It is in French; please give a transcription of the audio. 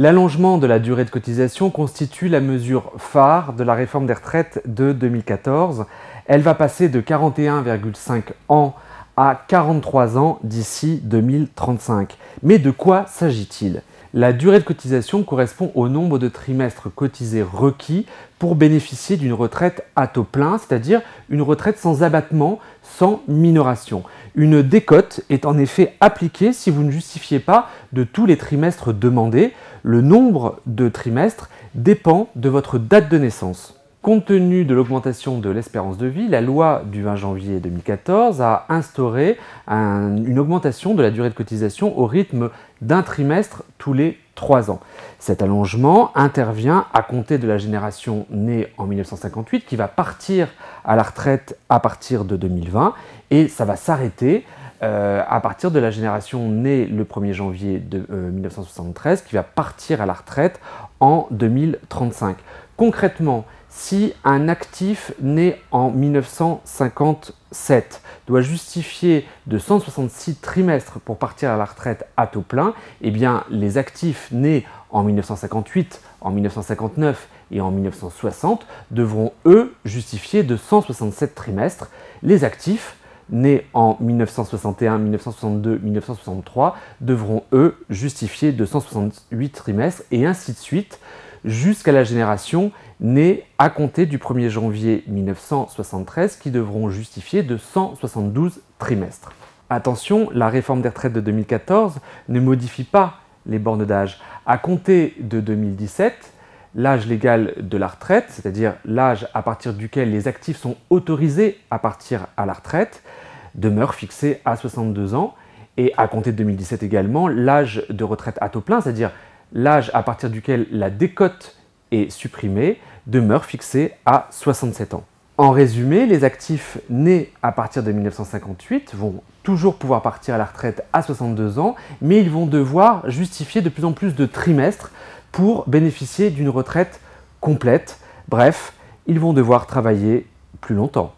L'allongement de la durée de cotisation constitue la mesure phare de la réforme des retraites de 2014. Elle va passer de 41,5 ans à 43 ans d'ici 2035. Mais de quoi s'agit-il La durée de cotisation correspond au nombre de trimestres cotisés requis pour bénéficier d'une retraite à taux plein, c'est-à-dire une retraite sans abattement, sans minoration. Une décote est en effet appliquée si vous ne justifiez pas de tous les trimestres demandés. Le nombre de trimestres dépend de votre date de naissance. Compte tenu de l'augmentation de l'espérance de vie, la loi du 20 janvier 2014 a instauré une augmentation de la durée de cotisation au rythme d'un trimestre tous les trois ans. Cet allongement intervient à compter de la génération née en 1958 qui va partir à la retraite à partir de 2020 et ça va s'arrêter euh, à partir de la génération née le 1er janvier de, 1973 euh, qui va partir à la retraite en 2035. Concrètement, si un actif né en 1957 doit justifier de 166 trimestres pour partir à la retraite à taux plein, eh bien les actifs nés en 1958, en 1959 et en 1960 devront eux justifier de 167 trimestres. Les actifs nés en 1961, 1962, 1963 devront eux justifier de 168 trimestres et ainsi de suite jusqu'à la génération née à compter du 1er janvier 1973 qui devront justifier de 172 trimestres. Attention, la réforme des retraites de 2014 ne modifie pas les bornes d'âge. À compter de 2017, l'âge légal de la retraite, c'est-à-dire l'âge à partir duquel les actifs sont autorisés à partir à la retraite, demeure fixé à 62 ans. Et à compter de 2017 également, l'âge de retraite à taux plein, c'est-à-dire l'âge à partir duquel la décote est supprimée demeure fixé à 67 ans. En résumé, les actifs nés à partir de 1958 vont toujours pouvoir partir à la retraite à 62 ans, mais ils vont devoir justifier de plus en plus de trimestres pour bénéficier d'une retraite complète. Bref, ils vont devoir travailler plus longtemps.